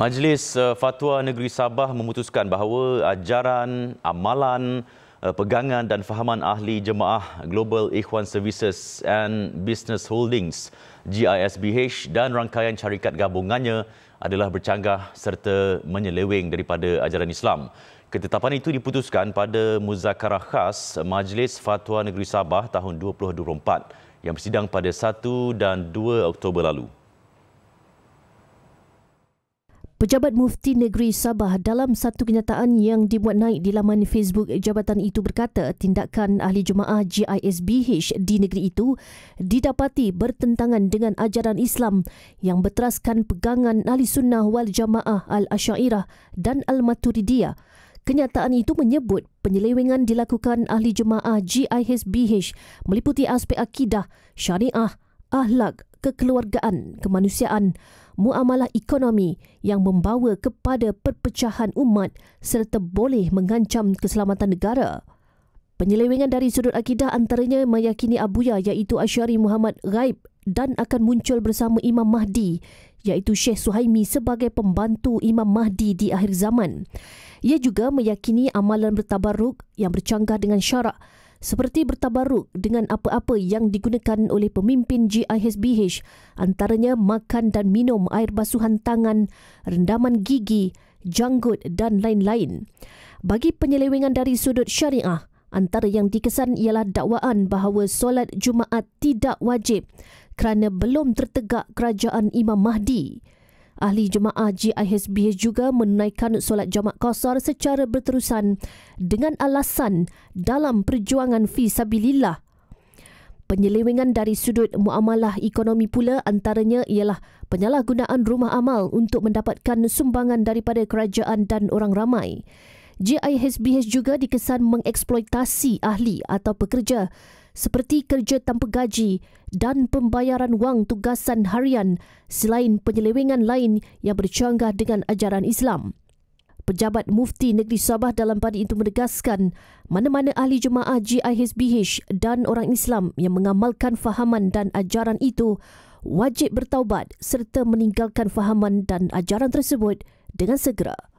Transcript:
Majlis eh, Fatwa Negeri Sabah memutuskan bahawa ajaran, amalan, eh, pegangan dan fahaman ahli jemaah Global Ikhwan Services and Business Holdings GISBH dan rangkaian syarikat gabungannya adalah bercanggah serta menyeleweng daripada ajaran Islam. Ketetapan itu diputuskan pada muzakarah khas Majlis Fatwa Negeri Sabah tahun 2024 yang bersidang pada 1 dan 2 Oktober lalu. Pejabat Mufti Negeri Sabah dalam satu kenyataan yang dibuat naik di laman Facebook jabatan itu berkata tindakan ahli jemaah GISBH di negeri itu didapati bertentangan dengan ajaran Islam yang berteraskan pegangan ahli sunnah wal jamaah Al-Asyairah dan Al-Maturidiyah. Kenyataan itu menyebut penyelewengan dilakukan ahli jemaah GISBH meliputi aspek akidah, syariah, Ahlak, kekeluargaan, kemanusiaan, muamalah ekonomi yang membawa kepada perpecahan umat serta boleh mengancam keselamatan negara. Penyelewengan dari sudut akidah antaranya meyakini Abuya iaitu Asyari Muhammad Raib dan akan muncul bersama Imam Mahdi iaitu Syekh Suhaimi sebagai pembantu Imam Mahdi di akhir zaman. Ia juga meyakini amalan bertabaruk yang bercanggah dengan syarak seperti bertabaruk dengan apa-apa yang digunakan oleh pemimpin GIHBH antaranya makan dan minum air basuhan tangan, rendaman gigi, janggut dan lain-lain. Bagi penyelewengan dari sudut syariah, antara yang dikesan ialah dakwaan bahawa solat Jumaat tidak wajib kerana belum tertegak kerajaan Imam Mahdi. Ahli jemaah GISB juga menaikkan solat jamak kasar secara berterusan dengan alasan dalam perjuangan fi sabilillah. Penyelewengan dari sudut muamalah ekonomi pula antaranya ialah penyalahgunaan rumah amal untuk mendapatkan sumbangan daripada kerajaan dan orang ramai. GIHBH juga dikesan mengeksploitasi ahli atau pekerja seperti kerja tanpa gaji dan pembayaran wang tugasan harian selain penyelewengan lain yang bercanggah dengan ajaran Islam. Pejabat Mufti Negeri Sabah dalam padi itu menegaskan mana-mana ahli jemaah GIHBH dan orang Islam yang mengamalkan fahaman dan ajaran itu wajib bertaubat serta meninggalkan fahaman dan ajaran tersebut dengan segera.